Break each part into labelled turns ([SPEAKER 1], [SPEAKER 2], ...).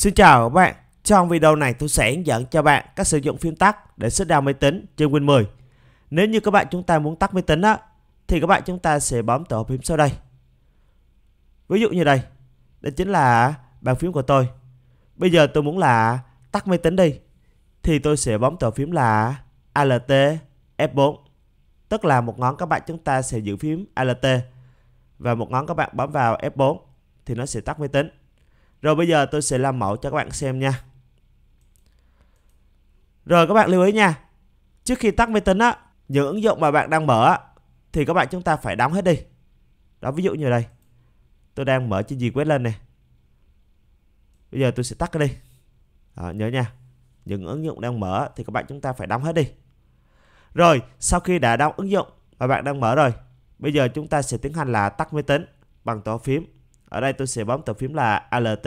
[SPEAKER 1] Xin chào các bạn, trong video này tôi sẽ hướng dẫn cho bạn cách sử dụng phím tắt để set down máy tính trên Win 10. Nếu như các bạn chúng ta muốn tắt máy tính á, thì các bạn chúng ta sẽ bấm tổ phím sau đây. Ví dụ như đây, đây chính là bàn phím của tôi. Bây giờ tôi muốn là tắt máy tính đi, thì tôi sẽ bấm tổ phím là ALT F4. Tức là một ngón các bạn chúng ta sẽ giữ phím ALT và một ngón các bạn bấm vào F4 thì nó sẽ tắt máy tính. Rồi bây giờ tôi sẽ làm mẫu cho các bạn xem nha. Rồi các bạn lưu ý nha. Trước khi tắt máy tính á, những ứng dụng mà bạn đang mở á, thì các bạn chúng ta phải đóng hết đi. Đó ví dụ như đây. Tôi đang mở trên gì quét lên nè. Bây giờ tôi sẽ tắt cái đi. Đó, nhớ nha. Những ứng dụng đang mở thì các bạn chúng ta phải đóng hết đi. Rồi, sau khi đã đóng ứng dụng mà bạn đang mở rồi, bây giờ chúng ta sẽ tiến hành là tắt máy tính bằng tổ phím ở đây tôi sẽ bấm tờ phím là ALT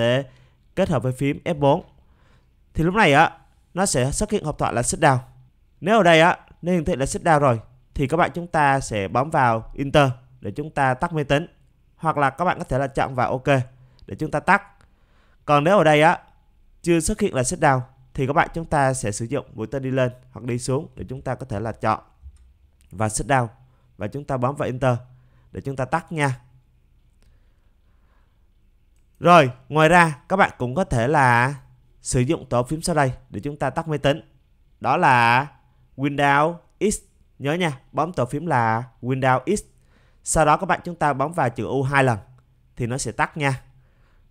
[SPEAKER 1] kết hợp với phím F4. Thì lúc này á nó sẽ xuất hiện hộp thoại là sit down. Nếu ở đây á nó hiển thị là sit down rồi thì các bạn chúng ta sẽ bấm vào Enter để chúng ta tắt máy tính hoặc là các bạn có thể là chọn vào OK để chúng ta tắt. Còn nếu ở đây á chưa xuất hiện là sit down thì các bạn chúng ta sẽ sử dụng mũi tên đi lên hoặc đi xuống để chúng ta có thể là chọn và sit down và chúng ta bấm vào enter để chúng ta tắt nha. Rồi, ngoài ra các bạn cũng có thể là sử dụng tổ phím sau đây để chúng ta tắt máy tính. Đó là Windows X. Nhớ nha, bấm tổ phím là Windows X. Sau đó các bạn chúng ta bấm vào chữ U hai lần thì nó sẽ tắt nha.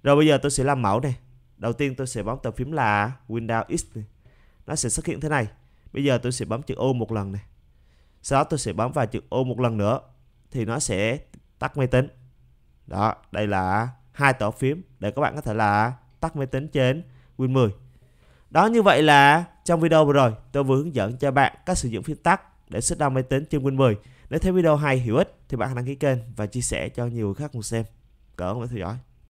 [SPEAKER 1] Rồi bây giờ tôi sẽ làm mẫu này. Đầu tiên tôi sẽ bấm tổ phím là Windows X này. Nó sẽ xuất hiện thế này. Bây giờ tôi sẽ bấm chữ U một lần này. Sau đó tôi sẽ bấm vào chữ U một lần nữa thì nó sẽ tắt máy tính. Đó, đây là hai tổ phím để các bạn có thể là tắt máy tính trên Win 10. Đó như vậy là trong video vừa rồi tôi vừa hướng dẫn cho bạn cách sử dụng phím tắt để set down máy tính trên Win 10. Nếu thấy video hay hữu ích thì bạn hãy đăng ký kênh và chia sẻ cho nhiều người khác cùng xem. Cảm ơn bạn theo dõi.